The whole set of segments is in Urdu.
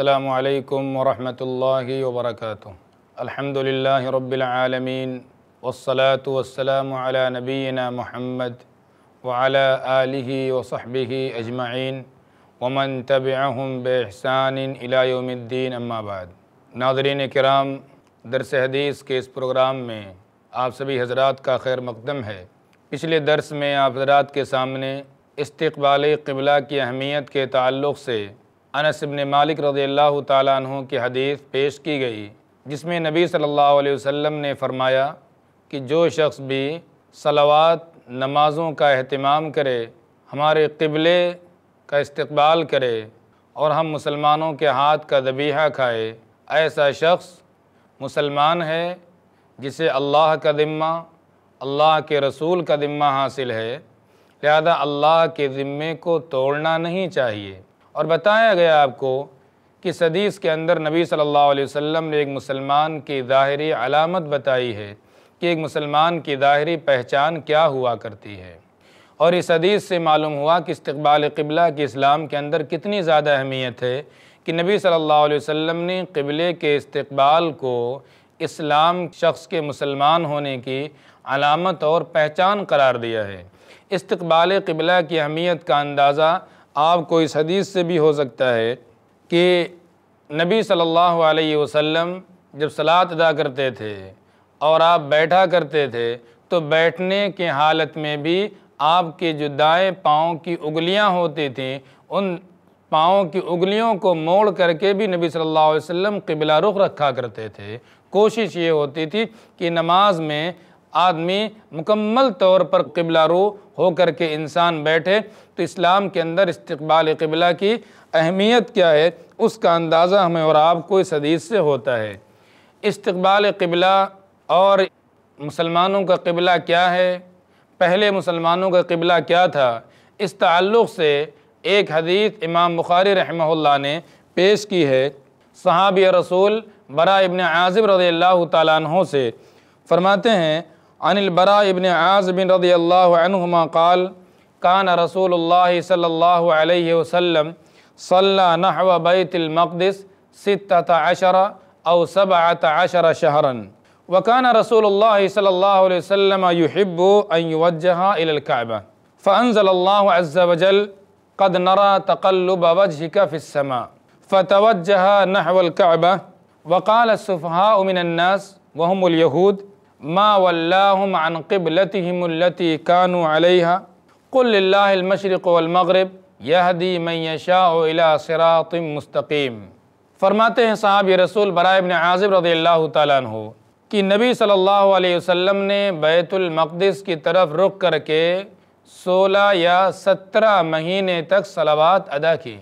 السلام علیکم ورحمۃ اللہ وبرکاتہ الحمد للہ رب العالمین والصلاة والسلام علی نبینا محمد وعلى آلہ وصحبہ اجمعین ومن تبعہم بے احسان علاء یوم الدین اما بعد ناظرین کرام درس حدیث کے اس پروگرام میں آپ سبھی حضرات کا خیر مقدم ہے پچھلے درس میں آپ حضرات کے سامنے استقبال قبلہ کی اہمیت کے تعلق سے انس بن مالک رضی اللہ تعالیٰ عنہ کی حدیث پیش کی گئی جس میں نبی صلی اللہ علیہ وسلم نے فرمایا کہ جو شخص بھی صلوات نمازوں کا اہتمام کرے ہمارے قبلے کا استقبال کرے اور ہم مسلمانوں کے ہاتھ کا ذبیحہ کھائے ایسا شخص مسلمان ہے جسے اللہ کا ذمہ اللہ کے رسول کا ذمہ حاصل ہے لہذا اللہ کے ذمے کو توڑنا نہیں چاہیے اور بتایا گیا آپ کو کہ اس حدیث کے اندر نبی صلی اللہ علیہ وسلم نے ایک مسلمان کی ظاہری علامت بتائی ہے کہ ایک مسلمان کی ظاہری پہچان کیا ہوا کرتی ہے اور اس حدیث سے معلوم ہوا کہ استقبال قبلہ کی اسلام کے اندر کتنی زیادہ اہمیت ہے کہ نبی صلی اللہ علیہ وسلم نے قبلے کے استقبال کو اسلام شخص کے مسلمان ہونے کی علامت اور پہچان قرار دیا ہے استقبال قبلہ کی اہمیت کا اندازہ آپ کو اس حدیث سے بھی ہو سکتا ہے کہ نبی صلی اللہ علیہ وسلم جب سلاد ادا کرتے تھے اور آپ بیٹھا کرتے تھے تو بیٹھنے کے حالت میں بھی آپ کے جو دائیں پاؤں کی اگلیاں ہوتی تھیں ان پاؤں کی اگلیوں کو موڑ کر کے بھی نبی صلی اللہ علیہ وسلم قبلہ رخ رکھا کرتے تھے کوشش یہ ہوتی تھی کہ نماز میں آدمی مکمل طور پر قبلہ رو ہو کر کے انسان بیٹھے تو اسلام کے اندر استقبال قبلہ کی اہمیت کیا ہے اس کا اندازہ ہمیں اور آپ کو اس حدیث سے ہوتا ہے استقبال قبلہ اور مسلمانوں کا قبلہ کیا ہے پہلے مسلمانوں کا قبلہ کیا تھا اس تعلق سے ایک حدیث امام بخاری رحمہ اللہ نے پیش کی ہے صحابی رسول برا ابن عازب رضی اللہ تعالیٰ عنہ سے فرماتے ہیں عن البراء بن عازب رضي الله عنهما قال كان رسول الله صلى الله عليه وسلم صلى نحو بيت المقدس ستة عشر أو سبعة عشر شهرا وكان رسول الله صلى الله عليه وسلم يحب أن يوجه إلى الكعبة فأنزل الله عز وجل قد نرى تقلب وجهك في السماء فتوجه نحو الكعبة وقال السفهاء من الناس وهم اليهود عن ان قبل کانو علیہ قل اللہ المشرق والمغرب المغرب من شاہ و صراط مستقیم فرماتے ہیں صاحب رسول برائے عازب رضی اللہ تعالیٰ عنہ کہ نبی صلی اللہ علیہ وسلم نے بیت المقدس کی طرف رخ کر کے سولہ یا سترہ مہینے تک صلوات ادا کی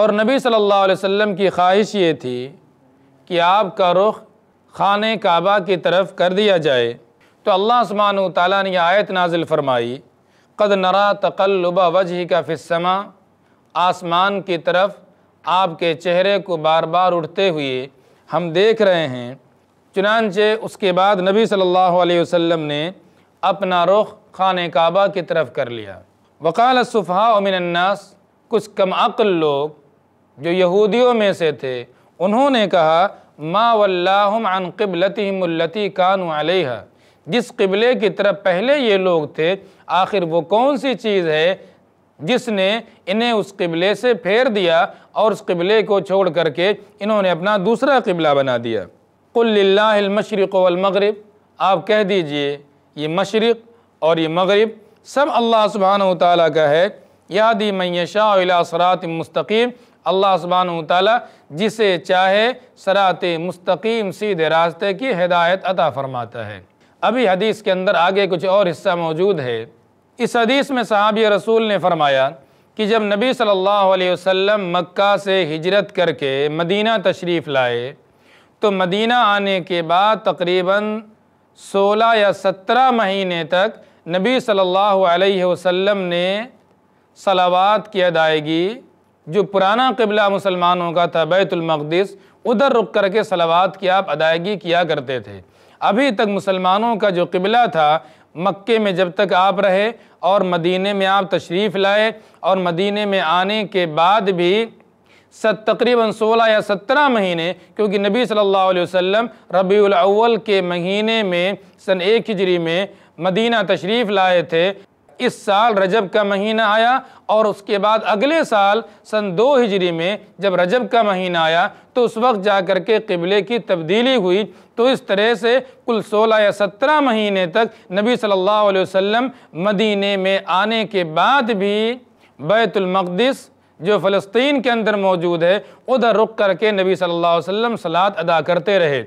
اور نبی صلی اللہ علیہ وسلم کی خواہش یہ تھی کہ آپ کا رخ خانہ کعبہ کی طرف کر دیا جائے تو اللہ سبحانہ و تعالیٰ نے آیت نازل فرمائی قد نرا تقلب وجہ کا فسما آسمان کی طرف آپ کے چہرے کو بار بار اٹھتے ہوئے ہم دیکھ رہے ہیں چنانچہ اس کے بعد نبی صلی اللہ علیہ وسلم نے اپنا رخ خانہ کعبہ کی طرف کر لیا وقال صفحہ من الناس کچھ کم عقل لوگ جو یہودیوں میں سے تھے انہوں نے کہا واللہم عن قبلتہم اللتی کانو والا جس قبلے کی طرف پہلے یہ لوگ تھے آخر وہ کون سی چیز ہے جس نے انہیں اس قبلے سے پھیر دیا اور اس قبلے کو چھوڑ کر کے انہوں نے اپنا دوسرا قبلہ بنا دیا قل للہ المشرق والمغرب آپ کہہ دیجئے یہ مشرق اور یہ مغرب سب اللہ سبحانہ و تعالیٰ کا ہے یادی من الى صراط مستقیم اللہ سبحانہ وتعالی جسے چاہے سرات مستقیم سیدھے راستے کی ہدایت عطا فرماتا ہے ابھی حدیث کے اندر آگے کچھ اور حصہ موجود ہے اس حدیث میں صحابی رسول نے فرمایا کہ جب نبی صلی اللہ علیہ وسلم مکہ سے ہجرت کر کے مدینہ تشریف لائے تو مدینہ آنے کے بعد تقریباً سولہ یا سترہ مہینے تک نبی صلی اللہ علیہ وسلم نے صلوات کی ادائیگی جو پرانا قبلہ مسلمانوں کا تھا بیت المقدس ادھر رک کر کے صلوات کی آپ ادائیگی کیا کرتے تھے ابھی تک مسلمانوں کا جو قبلہ تھا مکے میں جب تک آپ رہے اور مدینہ میں آپ تشریف لائے اور مدینہ میں آنے کے بعد بھی تقریباً سولہ یا سترہ مہینے کیونکہ نبی صلی اللہ علیہ وسلم ربیع ربی الاول کے مہینے میں سن ایک ہجری میں مدینہ تشریف لائے تھے اس سال رجب کا مہینہ آیا اور اس کے بعد اگلے سال سن دو ہجری میں جب رجب کا مہینہ آیا تو اس وقت جا کر کے قبلے کی تبدیلی ہوئی تو اس طرح سے کل سولہ یا سترہ مہینے تک نبی صلی اللہ علیہ وسلم مدینے میں آنے کے بعد بھی بیت المقدس جو فلسطین کے اندر موجود ہے ادھر رک کر کے نبی صلی اللہ علیہ وسلم صلات ادا کرتے رہے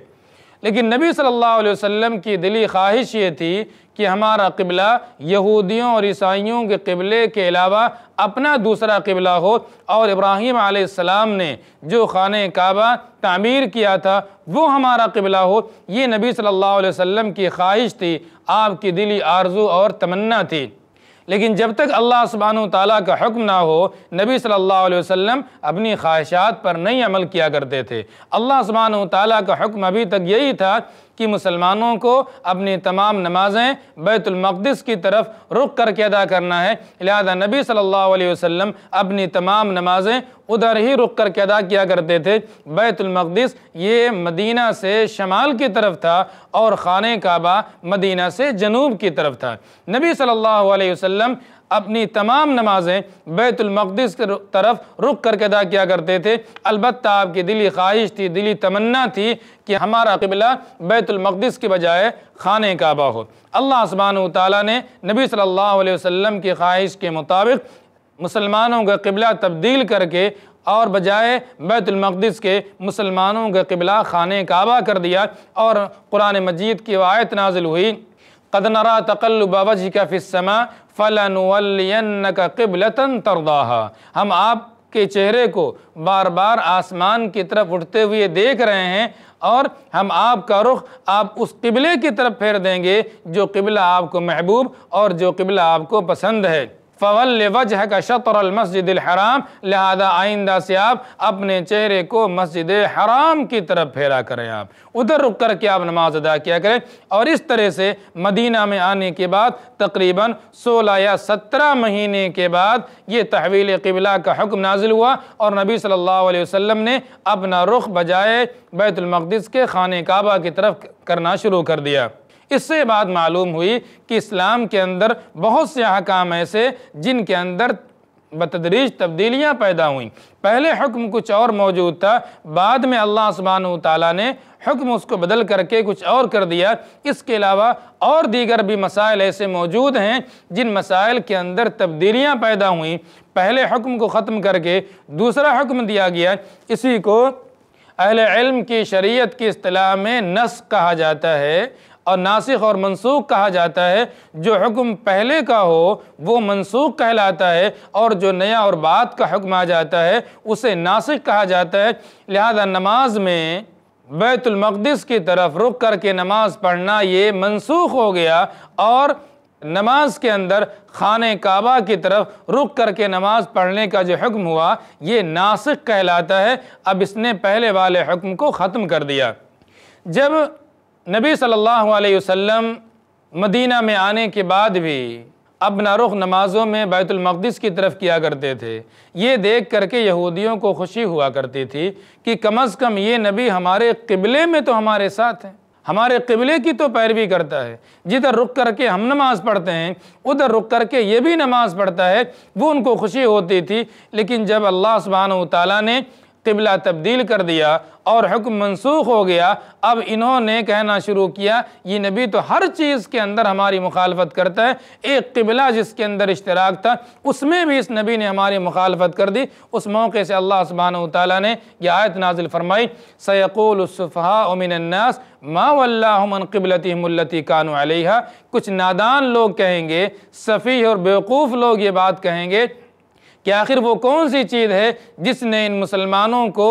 لیکن نبی صلی اللہ علیہ وسلم کی دلی خواہش یہ تھی کہ ہمارا قبلہ یہودیوں اور عیسائیوں کے قبلے کے علاوہ اپنا دوسرا قبلہ ہو اور ابراہیم علیہ السلام نے جو خانہ کعبہ تعمیر کیا تھا وہ ہمارا قبلہ ہو یہ نبی صلی اللہ علیہ وسلم کی خواہش تھی آپ کی دلی آرزو اور تمنا تھی لیکن جب تک اللہ سبحانہ و تعالیٰ کا حکم نہ ہو نبی صلی اللہ علیہ وسلم اپنی خواہشات پر نہیں عمل کیا کرتے تھے اللہ سبحانہ و تعالیٰ کا حکم ابھی تک یہی تھا کہ مسلمانوں کو اپنی تمام نمازیں بیت المقدس کی طرف رک کر کے ادا کرنا ہے لہذا نبی صلی اللہ علیہ وسلم اپنی تمام نمازیں ادھر ہی رک کر کے ادا کیا کرتے تھے بیت المقدس یہ مدینہ سے شمال کی طرف تھا اور خانہ کعبہ مدینہ سے جنوب کی طرف تھا نبی صلی اللہ علیہ وسلم اپنی تمام نمازیں بیت المقدس طرف رکھ کر کے ادا کیا کرتے تھے البتہ آپ کی دلی خواہش تھی دلی تمنا تھی کہ ہمارا قبلہ بیت المقدس کے بجائے خانے کعبہ ہو اللہ سبحانہ وتعالی تعالیٰ نے نبی صلی اللہ علیہ وسلم کی خواہش کے مطابق مسلمانوں کا قبلہ تبدیل کر کے اور بجائے بیت المقدس کے مسلمانوں کا قبلہ خانے کعبہ کر دیا اور قرآن مجید کی وعیت نازل ہوئی نرا تقلب وجهك في السماء کا قبلة ترضاها ہم آپ کے چہرے کو بار بار آسمان کی طرف اٹھتے ہوئے دیکھ رہے ہیں اور ہم آپ کا رخ آپ اس قبلے کی طرف پھیر دیں گے جو قبلہ آپ کو محبوب اور جو قبلہ آپ کو پسند ہے فول وجہ کا شطر المسجد الحرام لہذا آئندہ سے آپ اپنے چہرے کو مسجد حرام کی طرف پھیرا کریں آپ ادھر رک کر کے آپ نماز ادا کیا کریں اور اس طرح سے مدینہ میں آنے کے بعد تقریباً سولہ یا سترہ مہینے کے بعد یہ تحویل قبلہ کا حکم نازل ہوا اور نبی صلی اللہ علیہ وسلم نے اپنا رخ بجائے بیت المقدس کے خانہ کعبہ کی طرف کرنا شروع کر دیا اس سے بات معلوم ہوئی کہ اسلام کے اندر بہت سے احکام ایسے جن کے اندر بتدریج تبدیلیاں پیدا ہوئیں پہلے حکم کچھ اور موجود تھا بعد میں اللہ سبحانہ تعالیٰ نے حکم اس کو بدل کر کے کچھ اور کر دیا اس کے علاوہ اور دیگر بھی مسائل ایسے موجود ہیں جن مسائل کے اندر تبدیلیاں پیدا ہوئیں پہلے حکم کو ختم کر کے دوسرا حکم دیا گیا اسی کو اہل علم کی شریعت کی اصطلاح میں نس کہا جاتا ہے اور ناسخ اور منسوخ کہا جاتا ہے جو حکم پہلے کا ہو وہ منسوخ کہلاتا ہے اور جو نیا اور بات کا حکم آ جاتا ہے اسے ناسخ کہا جاتا ہے لہذا نماز میں بیت المقدس کی طرف رک کر کے نماز پڑھنا یہ منسوخ ہو گیا اور نماز کے اندر خان کعبہ کی طرف رک کر کے نماز پڑھنے کا جو حکم ہوا یہ ناسخ کہلاتا ہے اب اس نے پہلے والے حکم کو ختم کر دیا جب نبی صلی اللہ علیہ وسلم مدینہ میں آنے کے بعد بھی اپنا رخ نمازوں میں بیت المقدس کی طرف کیا کرتے تھے یہ دیکھ کر کے یہودیوں کو خوشی ہوا کرتی تھی کہ کم از کم یہ نبی ہمارے قبلے میں تو ہمارے ساتھ ہیں ہمارے قبلے کی تو پیروی کرتا ہے جدھر رک کر کے ہم نماز پڑھتے ہیں ادھر رک کر کے یہ بھی نماز پڑھتا ہے وہ ان کو خوشی ہوتی تھی لیکن جب اللہ سبحانہ و تعالیٰ نے قبلہ تبدیل کر دیا اور حکم منسوخ ہو گیا اب انہوں نے کہنا شروع کیا یہ نبی تو ہر چیز کے اندر ہماری مخالفت کرتا ہے ایک قبلہ جس کے اندر اشتراک تھا اس میں بھی اس نبی نے ہماری مخالفت کر دی اس موقع سے اللہ سبحانہ وتعالی نے یہ آیت نازل فرمائی سیقول النَّاسِ مَا الناس مَنْ قِبْلَتِهِمُ الَّتِي کانو عَلَيْهَا کچھ نادان لوگ کہیں گے صفیح اور بیوقوف لوگ یہ بات کہیں گے کہ آخر وہ کون سی چیز ہے جس نے ان مسلمانوں کو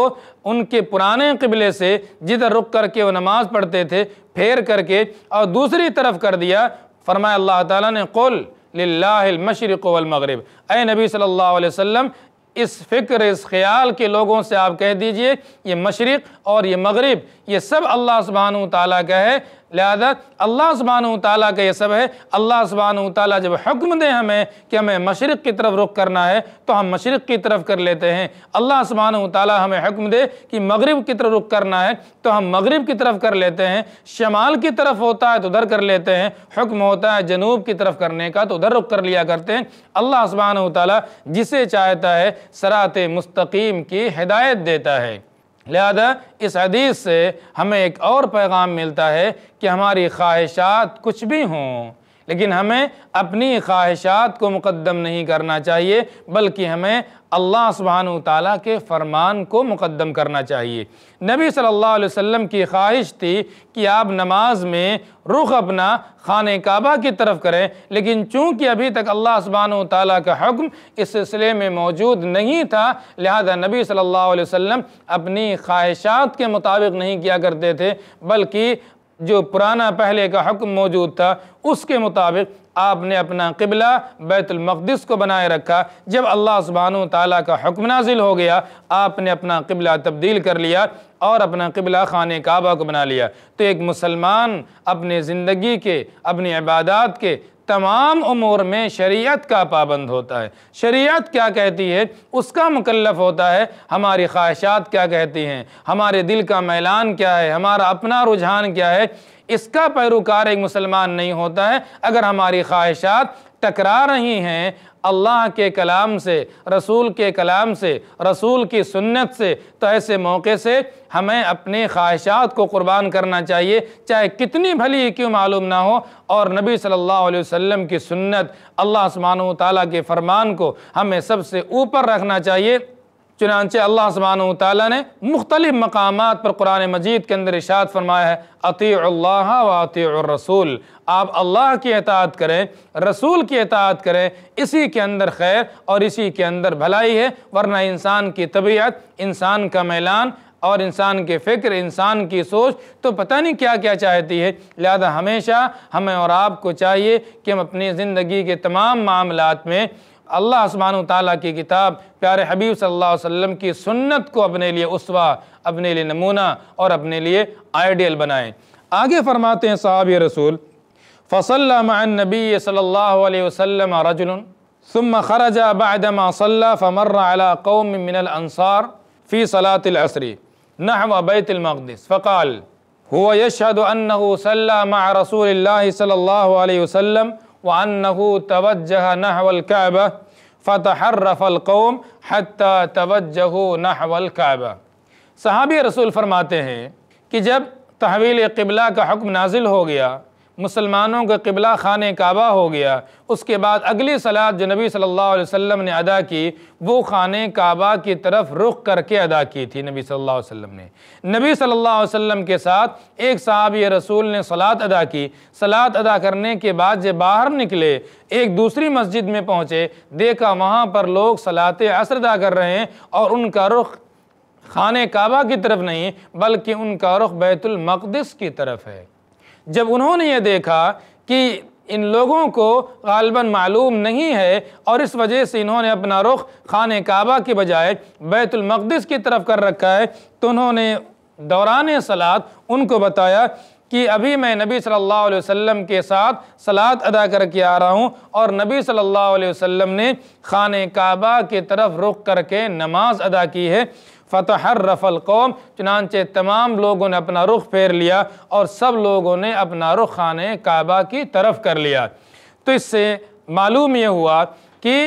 ان کے پرانے قبلے سے جدھر رک کر کے وہ نماز پڑھتے تھے پھیر کر کے اور دوسری طرف کر دیا فرمایا اللہ تعالیٰ نے قل للہ المشرق والمغرب اے نبی صلی اللہ علیہ وسلم اس فکر اس خیال کے لوگوں سے آپ کہہ دیجئے یہ مشرق اور یہ مغرب یہ سب اللہ سبحانہ و تعالیٰ کا ہے لہذا اللہ سبحانہ وتعالی تعالیٰ کا یہ سب ہے اللہ سبحانہ و تعالیٰ جب حکم دے ہمیں کہ ہمیں مشرق کی طرف رخ کرنا ہے تو ہم مشرق کی طرف کر لیتے ہیں اللہ سبحانہ و تعالیٰ ہمیں حکم دے کہ مغرب کی طرف رخ کرنا ہے تو ہم مغرب کی طرف کر لیتے ہیں شمال کی طرف ہوتا ہے تو ادھر کر لیتے ہیں حکم ہوتا ہے جنوب کی طرف کرنے کا تو ادھر رخ کر لیا کرتے ہیں اللہ سبحانہ و تعالیٰ جسے چاہتا ہے سرات مستقیم کی ہدایت دیتا ہے لہذا اس حدیث سے ہمیں ایک اور پیغام ملتا ہے کہ ہماری خواہشات کچھ بھی ہوں لیکن ہمیں اپنی خواہشات کو مقدم نہیں کرنا چاہیے بلکہ ہمیں اللہ سبحانہ وتعالی تعالیٰ کے فرمان کو مقدم کرنا چاہیے نبی صلی اللہ علیہ وسلم کی خواہش تھی کہ آپ نماز میں رخ اپنا خانہ کعبہ کی طرف کریں لیکن چونکہ ابھی تک اللہ سبحانہ وتعالی تعالیٰ کا حکم اس سلسلے میں موجود نہیں تھا لہذا نبی صلی اللہ علیہ وسلم اپنی خواہشات کے مطابق نہیں کیا کرتے تھے بلکہ جو پرانا پہلے کا حکم موجود تھا اس کے مطابق آپ نے اپنا قبلہ بیت المقدس کو بنائے رکھا جب اللہ سبحانہ وتعالی کا حکم نازل ہو گیا آپ نے اپنا قبلہ تبدیل کر لیا اور اپنا قبلہ خانہ کعبہ کو بنا لیا تو ایک مسلمان اپنے زندگی کے اپنی عبادات کے تمام امور میں شریعت کا پابند ہوتا ہے شریعت کیا کہتی ہے اس کا مکلف ہوتا ہے ہماری خواہشات کیا کہتی ہیں ہمارے دل کا میلان کیا ہے ہمارا اپنا رجحان کیا ہے اس کا پیروکار ایک مسلمان نہیں ہوتا ہے اگر ہماری خواہشات ٹکرا رہی ہیں اللہ کے کلام سے رسول کے کلام سے رسول کی سنت سے تو ایسے موقع سے ہمیں اپنے خواہشات کو قربان کرنا چاہیے چاہے کتنی بھلی کیوں معلوم نہ ہو اور نبی صلی اللہ علیہ وسلم کی سنت اللہ سبحانہ و تعالیٰ کے فرمان کو ہمیں سب سے اوپر رکھنا چاہیے چنانچہ اللہ سبحانہ وتعالی نے مختلف مقامات پر قرآن مجید کے اندر اشارت فرمایا ہے اطیع اللہ و اطیع الرسول آپ اللہ کی اطاعت کریں رسول کی اطاعت کریں اسی کے اندر خیر اور اسی کے اندر بھلائی ہے ورنہ انسان کی طبیعت انسان کا میلان اور انسان کے فکر انسان کی سوچ تو پتہ نہیں کیا کیا چاہتی ہے لہذا ہمیشہ ہمیں اور آپ کو چاہیے کہ ہم اپنی زندگی کے تمام معاملات میں اللہ سبحانہ وتعالی کی کتاب پیارے حبیب صلی اللہ علیہ وسلم کی سنت کو اپنے لئے اسوہ اپنے لئے نمونہ اور اپنے لئے آئیڈیل بنائیں آگے فرماتے ہیں صحابی رسول فَصَلَّا مَعَ النَّبِيِّ صلی اللہ علیہ وسلم رَجُلٌ ثُمَّ خَرَجَا بَعْدَ مَا صَلَّا فَمَرَّ عَلَى قَوْمٍ مِّنَ الْأَنصَارِ فِي صَلَاةِ الْعَسْرِ نَحْوَ بَيْتِ الْمَقْدِسِ فَقَالْ هُوَ يَشْهَدُ أَنَّهُ سَلَّا مَعَ رَسُولِ اللَّهِ صلی اللہ علیہ وسلم وَأَنَّهُ تَوَجَّهَ نَحْوَ الْكَعْبَةِ فَتَحَرَّفَ الْقَوْمِ القوم تَوَجَّهُ نَحْوَ الْكَعْبَةِ صحابی رسول فرماتے ہیں کہ جب تحویل قبلہ کا حکم نازل ہو گیا مسلمانوں کا قبلہ خانہ کعبہ ہو گیا اس کے بعد اگلی صلاح جو نبی صلی اللہ علیہ وسلم نے ادا کی وہ خانہ کعبہ کی طرف رخ کر کے ادا کی تھی نبی صلی اللہ علیہ وسلم نے نبی صلی اللہ علیہ وسلم کے ساتھ ایک صحابی رسول نے صلات ادا کی صلات ادا کرنے کے بعد جب باہر نکلے ایک دوسری مسجد میں پہنچے دیکھا وہاں پر لوگ صلاح عصر ادا کر رہے ہیں اور ان کا رخ خانہ کعبہ کی طرف نہیں بلکہ ان کا رخ بیت المقدس کی طرف ہے جب انہوں نے یہ دیکھا کہ ان لوگوں کو غالباً معلوم نہیں ہے اور اس وجہ سے انہوں نے اپنا رخ خانہ کعبہ کے بجائے بیت المقدس کی طرف کر رکھا ہے تو انہوں نے دوران سلاد ان کو بتایا کہ ابھی میں نبی صلی اللہ علیہ وسلم کے ساتھ سلاد ادا کر کے آ رہا ہوں اور نبی صلی اللہ علیہ وسلم نے خانہ کعبہ کے طرف رخ کر کے نماز ادا کی ہے فتحرف القوم چنانچہ تمام لوگوں نے اپنا رخ پھیر لیا اور سب لوگوں نے اپنا رخ خانہ کعبہ کی طرف کر لیا تو اس سے معلوم یہ ہوا کہ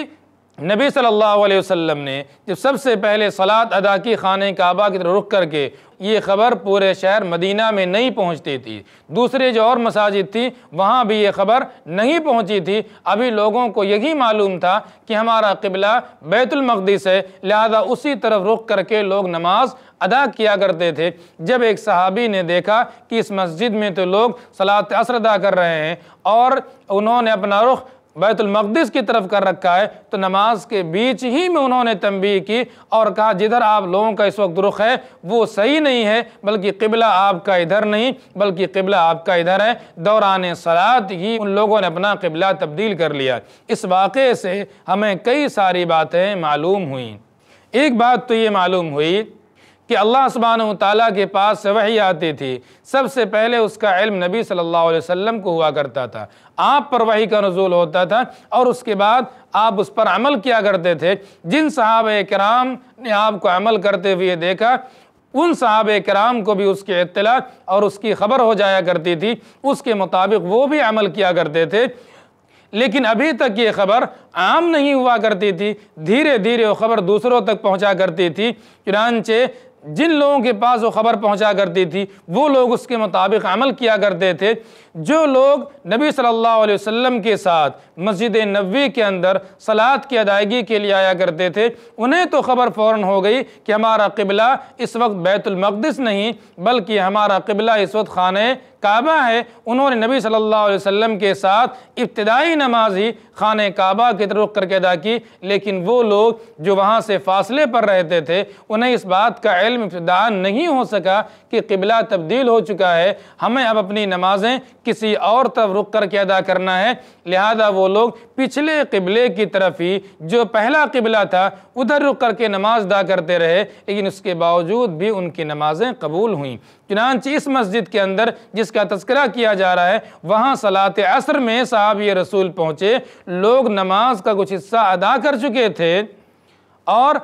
نبی صلی اللہ علیہ وسلم نے جب سب سے پہلے صلات ادا کی خانہ کعبہ کی طرف رخ کر کے یہ خبر پورے شہر مدینہ میں نہیں پہنچتی تھی دوسرے جو اور مساجد تھی وہاں بھی یہ خبر نہیں پہنچی تھی ابھی لوگوں کو یہی معلوم تھا کہ ہمارا قبلہ بیت المقدس ہے لہذا اسی طرف رخ کر کے لوگ نماز ادا کیا کرتے تھے جب ایک صحابی نے دیکھا کہ اس مسجد میں تو لوگ صلاة اثر ادا کر رہے ہیں اور انہوں نے اپنا رخ بیت المقدس کی طرف کر رکھا ہے تو نماز کے بیچ ہی میں انہوں نے تنبیہ کی اور کہا جدھر آپ لوگوں کا اس وقت رخ ہے وہ صحیح نہیں ہے بلکہ قبلہ آپ کا ادھر نہیں بلکہ قبلہ آپ کا ادھر ہے دوران صلات ہی ان لوگوں نے اپنا قبلہ تبدیل کر لیا اس واقعے سے ہمیں کئی ساری باتیں معلوم ہوئیں ایک بات تو یہ معلوم ہوئی کہ اللہ سبحانہ وتعالی و تعالیٰ کے پاس وحی آتی تھی سب سے پہلے اس کا علم نبی صلی اللہ علیہ وسلم کو ہوا کرتا تھا آپ پر وحی کا نزول ہوتا تھا اور اس کے بعد آپ اس پر عمل کیا کرتے تھے جن صحابہ کرام نے آپ کو عمل کرتے ہوئے دیکھا ان صحابہ کرام کو بھی اس کے اطلاع اور اس کی خبر ہو جایا کرتی تھی اس کے مطابق وہ بھی عمل کیا کرتے تھے لیکن ابھی تک یہ خبر عام نہیں ہوا کرتی تھی دھیرے دھیرے وہ خبر دوسروں تک پہنچا کرتی تھی چنانچہ جن لوگوں کے پاس وہ خبر پہنچا کرتی تھی وہ لوگ اس کے مطابق عمل کیا کرتے تھے جو لوگ نبی صلی اللہ علیہ وسلم کے ساتھ مسجد نبوی کے اندر صلات کی ادائیگی کے لیے آیا کرتے تھے انہیں تو خبر فوراں ہو گئی کہ ہمارا قبلہ اس وقت بیت المقدس نہیں بلکہ ہمارا قبلہ اس وقت خانہ کعبہ ہے انہوں نے نبی صلی اللہ علیہ وسلم کے ساتھ ابتدائی نماز ہی خانہ کعبہ کے طرق کر کے ادا کی لیکن وہ لوگ جو وہاں سے فاصلے پر رہتے تھے انہیں اس بات کا علم ابتدائی نہیں ہو سکا کہ قبلہ تبدیل ہو چکا ہے ہمیں اب اپنی نمازیں کسی اور طرف رک کر کے ادا کرنا ہے لہذا وہ لوگ پچھلے قبلے کی طرف ہی جو پہلا قبلہ تھا ادھر رک کر کے نماز ادا کرتے رہے لیکن اس کے باوجود بھی ان کی نمازیں قبول ہوئیں چنانچہ اس مسجد کے اندر جس کا تذکرہ کیا جا رہا ہے وہاں صلاة عصر میں صحابی رسول پہنچے لوگ نماز کا کچھ حصہ ادا کر چکے تھے اور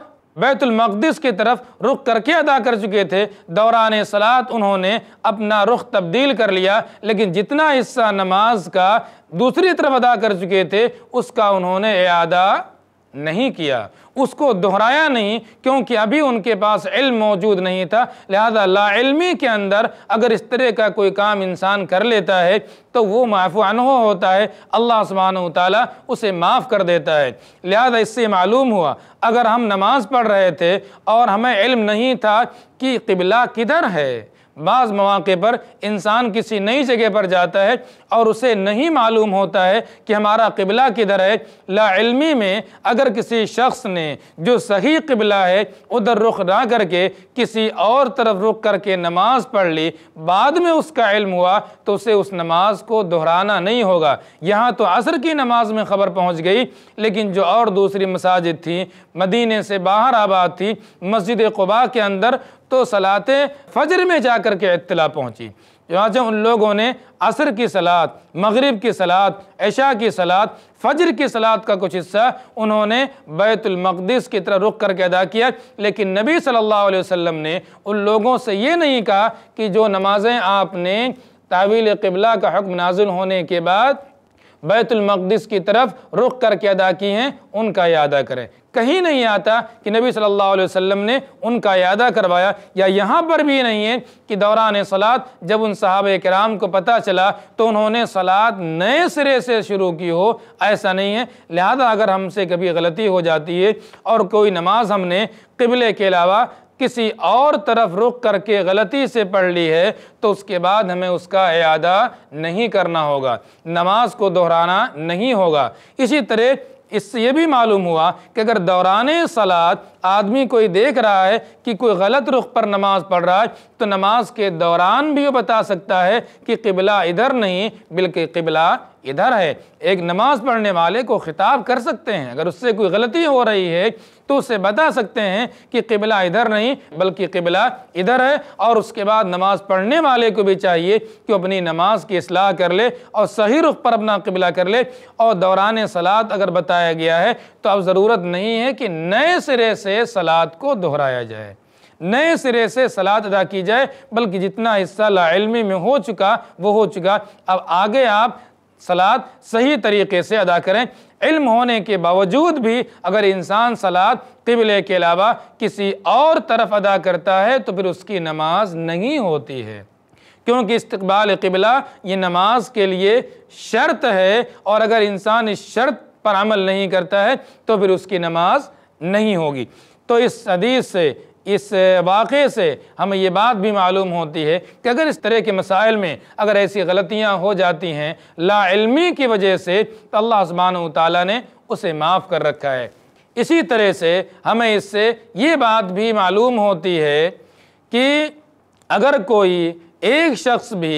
بیت المقدس کی طرف رخ کر کے ادا کر چکے تھے دوران صلاح انہوں نے اپنا رخ تبدیل کر لیا لیکن جتنا حصہ نماز کا دوسری طرف ادا کر چکے تھے اس کا انہوں نے اعادہ نہیں کیا اس کو دہرایا نہیں کیونکہ ابھی ان کے پاس علم موجود نہیں تھا لہذا لا علمی کے اندر اگر اس طرح کا کوئی کام انسان کر لیتا ہے تو وہ معفو عنہ ہوتا ہے اللہ سبحانہ و تعالیٰ اسے معاف کر دیتا ہے لہذا اس سے معلوم ہوا اگر ہم نماز پڑھ رہے تھے اور ہمیں علم نہیں تھا کہ قبلہ کدھر ہے بعض مواقع پر انسان کسی نئی جگہ پر جاتا ہے اور اسے نہیں معلوم ہوتا ہے کہ ہمارا قبلہ کدھر ہے لا علمی میں اگر کسی شخص نے جو صحیح قبلہ ہے ادھر رخ نہ کر کے کسی اور طرف رخ کر کے نماز پڑھ لی بعد میں اس کا علم ہوا تو اسے اس نماز کو دہرانا نہیں ہوگا یہاں تو عصر کی نماز میں خبر پہنچ گئی لیکن جو اور دوسری مساجد تھیں مدینے سے باہر آباد تھی مسجد قباء کے اندر تو صلاحاتیں فجر میں جا کر کے اطلاع پہنچی جہاں ان لوگوں نے عصر کی صلات مغرب کی صلات عشاء کی صلات فجر کی صلات کا کچھ حصہ انہوں نے بیت المقدس کی طرح رخ کر کے ادا کیا لیکن نبی صلی اللہ علیہ وسلم نے ان لوگوں سے یہ نہیں کہا کہ جو نمازیں آپ نے تعویل قبلہ کا حکم نازل ہونے کے بعد بیت المقدس کی طرف رخ کر کے ادا کی ہیں ان کا ادا کریں کہیں نہیں آتا کہ نبی صلی اللہ علیہ وسلم نے ان کا ادا کروایا یا یہاں پر بھی نہیں ہے کہ دوران سلاد جب ان صحابہ کرام کو پتہ چلا تو انہوں نے سلاد نئے سرے سے شروع کی ہو ایسا نہیں ہے لہذا اگر ہم سے کبھی غلطی ہو جاتی ہے اور کوئی نماز ہم نے قبلے کے علاوہ کسی اور طرف رخ کر کے غلطی سے پڑھ لی ہے تو اس کے بعد ہمیں اس کا اعادہ نہیں کرنا ہوگا نماز کو دہرانا نہیں ہوگا اسی طرح اس سے یہ بھی معلوم ہوا کہ اگر دوران صلاد آدمی کوئی دیکھ رہا ہے کہ کوئی غلط رخ پر نماز پڑھ رہا ہے تو نماز کے دوران بھی وہ بتا سکتا ہے کہ قبلہ ادھر نہیں بلکہ قبلہ ادھر ہے ایک نماز پڑھنے والے کو خطاب کر سکتے ہیں اگر اس سے کوئی غلطی ہو رہی ہے تو اسے بتا سکتے ہیں کہ قبلہ ادھر نہیں بلکہ قبلہ ادھر ہے اور اس کے بعد نماز پڑھنے والے کو بھی چاہیے کہ اپنی نماز کی اصلاح کر لے اور صحیح رخ پر اپنا قبلہ کر لے اور دوران سلاد اگر بتایا گیا ہے تو اب ضرورت نہیں ہے کہ نئے سرے سے سلاد کو دہرایا جائے نئے سرے سے سلاد ادا کی جائے بلکہ جتنا حصہ لا علمی میں ہو چکا وہ ہو چکا اب آگے آپ سلاد صحیح طریقے سے ادا کریں علم ہونے کے باوجود بھی اگر انسان سلات قبلے کے علاوہ کسی اور طرف ادا کرتا ہے تو پھر اس کی نماز نہیں ہوتی ہے کیونکہ استقبال قبلہ یہ نماز کے لیے شرط ہے اور اگر انسان اس شرط پر عمل نہیں کرتا ہے تو پھر اس کی نماز نہیں ہوگی تو اس حدیث سے اس واقعے سے ہمیں یہ بات بھی معلوم ہوتی ہے کہ اگر اس طرح کے مسائل میں اگر ایسی غلطیاں ہو جاتی ہیں لا علمی کی وجہ سے تو اللہ سبحانہ و تعالیٰ نے اسے معاف کر رکھا ہے اسی طرح سے ہمیں اس سے یہ بات بھی معلوم ہوتی ہے کہ اگر کوئی ایک شخص بھی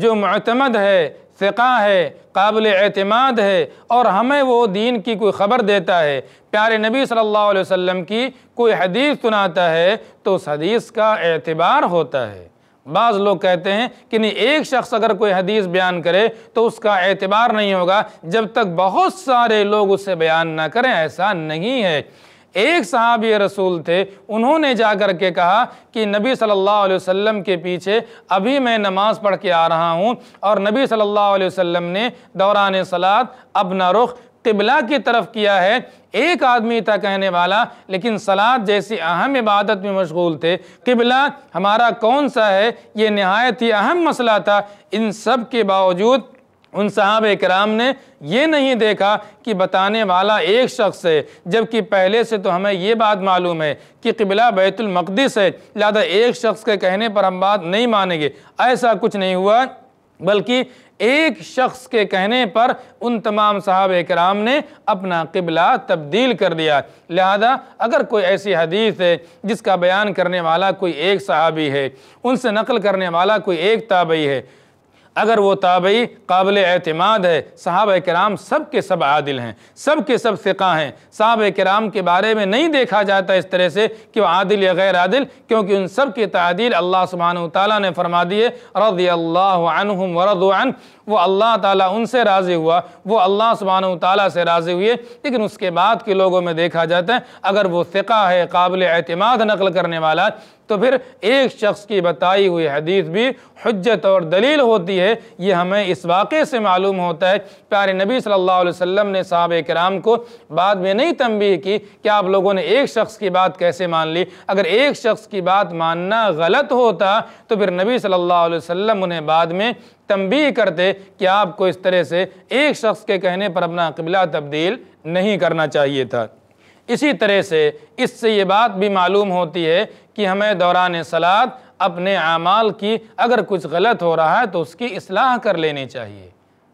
جو معتمد ہے ثقہ ہے قابل اعتماد ہے اور ہمیں وہ دین کی کوئی خبر دیتا ہے پیارے نبی صلی اللہ علیہ وسلم کی کوئی حدیث سناتا ہے تو اس حدیث کا اعتبار ہوتا ہے بعض لوگ کہتے ہیں کہ نہیں ایک شخص اگر کوئی حدیث بیان کرے تو اس کا اعتبار نہیں ہوگا جب تک بہت سارے لوگ اسے بیان نہ کریں ایسا نہیں ہے ایک صحابی رسول تھے انہوں نے جا کر کے کہا کہ نبی صلی اللہ علیہ وسلم کے پیچھے ابھی میں نماز پڑھ کے آ رہا ہوں اور نبی صلی اللہ علیہ وسلم نے دوران سلاد اپنا رخ قبلہ کی طرف کیا ہے ایک آدمی تھا کہنے والا لیکن سلاد جیسی اہم عبادت میں مشغول تھے قبلہ ہمارا کون سا ہے یہ نہایت ہی اہم مسئلہ تھا ان سب کے باوجود ان صحاب اکرام نے یہ نہیں دیکھا کہ بتانے والا ایک شخص ہے جبکہ پہلے سے تو ہمیں یہ بات معلوم ہے کہ قبلہ بیت المقدس ہے لہذا ایک شخص کے کہنے پر ہم بات نہیں مانیں گے ایسا کچھ نہیں ہوا بلکہ ایک شخص کے کہنے پر ان تمام صحاب کرام نے اپنا قبلہ تبدیل کر دیا لہذا اگر کوئی ایسی حدیث ہے جس کا بیان کرنے والا کوئی ایک صحابی ہے ان سے نقل کرنے والا کوئی ایک تابعی ہے اگر وہ تابعی قابل اعتماد ہے صحابہ کرام سب کے سب عادل ہیں سب کے سب ثقہ ہیں صحابہ کرام کے بارے میں نہیں دیکھا جاتا اس طرح سے کہ وہ عادل یا غیر عادل کیونکہ ان سب کی تعدیل اللہ سبحانہ وتعالی نے فرما دیے رضی اللہ عنہم عنہ عن وہ اللہ تعالیٰ ان سے راضی ہوا وہ اللہ سبحانہ وتعالی سے راضی ہوئے لیکن اس کے بعد کے لوگوں میں دیکھا جاتا ہے اگر وہ ثقہ ہے قابل اعتماد نقل کرنے والا تو پھر ایک شخص کی بتائی ہوئی حدیث بھی حجت اور دلیل ہوتی ہے یہ ہمیں اس واقعے سے معلوم ہوتا ہے پیارے نبی صلی اللہ علیہ وسلم نے صحابہ کرام کو بعد میں نہیں تنبیہ کی کہ آپ لوگوں نے ایک شخص کی بات کیسے مان لی اگر ایک شخص کی بات ماننا غلط ہوتا تو پھر نبی صلی اللہ علیہ وسلم انہیں بعد میں تنبیہ کرتے کہ آپ کو اس طرح سے ایک شخص کے کہنے پر اپنا قبلہ تبدیل نہیں کرنا چاہیے تھا اسی طرح سے اس سے یہ بات بھی معلوم ہوتی ہے کہ ہمیں دوران صلاد اپنے اعمال کی اگر کچھ غلط ہو رہا ہے تو اس کی اصلاح کر لینی چاہیے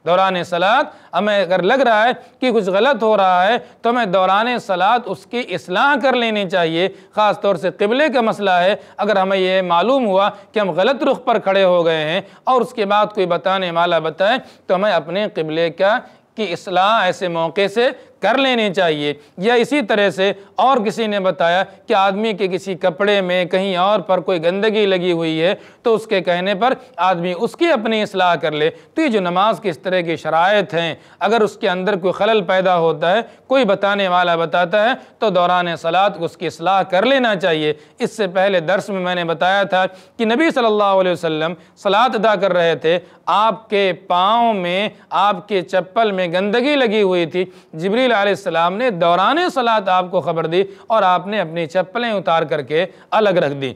دوران صلاد ہمیں اگر لگ رہا ہے کہ کچھ غلط ہو رہا ہے تو ہمیں دوران صلاح اس کی اصلاح کر لینی چاہیے خاص طور سے قبلے کا مسئلہ ہے اگر ہمیں یہ معلوم ہوا کہ ہم غلط رخ پر کھڑے ہو گئے ہیں اور اس کے بعد کوئی بتانے والا بتائے تو ہمیں اپنے قبلے کا کی اصلاح ایسے موقع سے کر لینے چاہیے یا اسی طرح سے اور کسی نے بتایا کہ آدمی کے کسی کپڑے میں کہیں اور پر کوئی گندگی لگی ہوئی ہے تو اس کے کہنے پر آدمی اس کی اپنی اصلاح کر لے تو یہ جو نماز کے اس طرح کی شرائط ہیں اگر اس کے اندر کوئی خلل پیدا ہوتا ہے کوئی بتانے والا بتاتا ہے تو دوران سلاد اس کی اصلاح کر لینا چاہیے اس سے پہلے درس میں میں نے بتایا تھا کہ نبی صلی اللہ علیہ وسلم سلم سلاد ادا کر رہے تھے آپ کے پاؤں میں آپ کے چپل میں گندگی لگی ہوئی تھی جبریل جبریل علیہ السلام نے دوران سلاد آپ کو خبر دی اور آپ نے اپنی چپلیں اتار کر کے الگ رکھ دی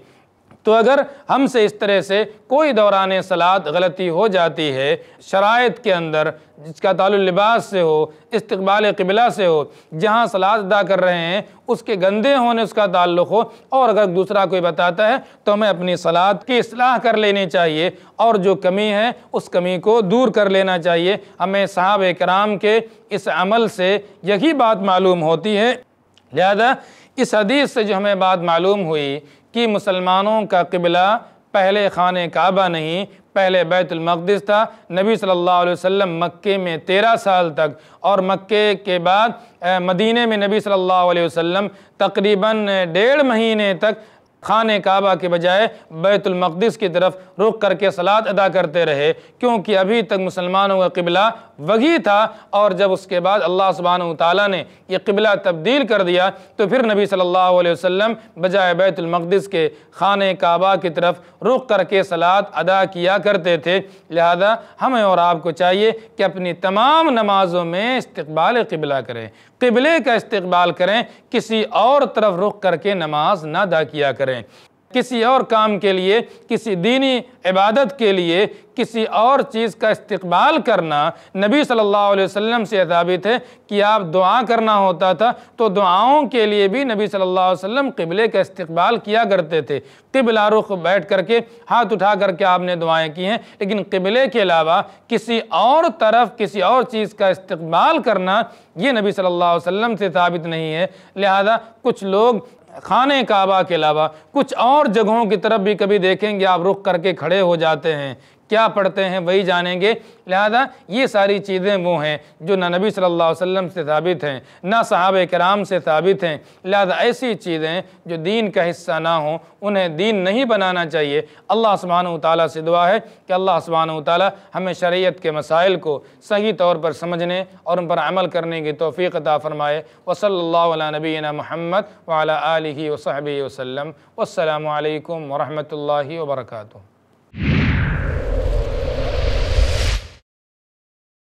تو اگر ہم سے اس طرح سے کوئی دوران صلاد غلطی ہو جاتی ہے شرائط کے اندر جس کا تعلق لباس سے ہو استقبال قبلہ سے ہو جہاں صلاد ادا کر رہے ہیں اس کے گندے ہونے اس کا تعلق ہو اور اگر دوسرا کوئی بتاتا ہے تو ہمیں اپنی صلاح کی اصلاح کر لینی چاہیے اور جو کمی ہے اس کمی کو دور کر لینا چاہیے ہمیں صحابہ کرام کے اس عمل سے یہی بات معلوم ہوتی ہے لہذا اس حدیث سے جو ہمیں بات معلوم ہوئی مسلمانوں کا قبلہ پہلے خانِ کعبہ نہیں پہلے بیت المقدس تھا نبی صلی اللہ علیہ وسلم مکہ میں تیرہ سال تک اور مکے کے بعد مدینہ میں نبی صلی اللہ علیہ وسلم تقریباً ڈیڑھ مہینے تک خانہ کعبہ کے بجائے بیت المقدس کی طرف رخ کر کے صلات ادا کرتے رہے کیونکہ ابھی تک مسلمانوں کا قبلہ وہی تھا اور جب اس کے بعد اللہ سبحانہ وتعالی نے یہ قبلہ تبدیل کر دیا تو پھر نبی صلی اللہ علیہ وسلم بجائے بیت المقدس کے خانہ کعبہ کی طرف رخ کر کے صلات ادا کیا کرتے تھے لہذا ہمیں اور آپ کو چاہیے کہ اپنی تمام نمازوں میں استقبال قبلہ کریں قبلے کا استقبال کریں کسی اور طرف رخ کر کے نماز نہ ادا کیا کریں کریں کسی اور کام کے لیے کسی دینی عبادت کے لیے کسی اور چیز کا استقبال کرنا نبی صلی اللہ علیہ وسلم سے ہے کہ آپ دعا کرنا ہوتا تھا تو دعاؤں کے لیے بھی نبی صلی اللہ علیہ وسلم قبلے کا استقبال کیا کرتے تھے قبلہ رخ بیٹھ کر کے ہاتھ اٹھا کر کے آپ نے دعائیں کی ہیں لیکن قبلے کے علاوہ کسی اور طرف کسی اور چیز کا استقبال کرنا یہ نبی صلی اللہ علیہ وسلم سے ثابت نہیں ہے لہذا کچھ لوگ خانے کعبہ کے علاوہ کچھ اور جگہوں کی طرف بھی کبھی دیکھیں گے آپ رخ کر کے کھڑے ہو جاتے ہیں کیا پڑھتے ہیں وہی جانیں گے لہذا یہ ساری چیزیں وہ ہیں جو نہ نبی صلی اللہ علیہ وسلم سے ثابت ہیں نہ صحابہ کرام سے ثابت ہیں لہذا ایسی چیزیں جو دین کا حصہ نہ ہوں انہیں دین نہیں بنانا چاہیے اللہ سبحانہ وتعالی سے دعا ہے کہ اللہ سبحانہ وتعالی ہمیں شریعت کے مسائل کو صحیح طور پر سمجھنے اور ان پر عمل کرنے کی توفیق عطا فرمائے و اللہ علیہ نبینا محمد وعلا آلہ وصحبہ وسلم والسلام علیکم ورحمۃ اللہ وبرکاتہ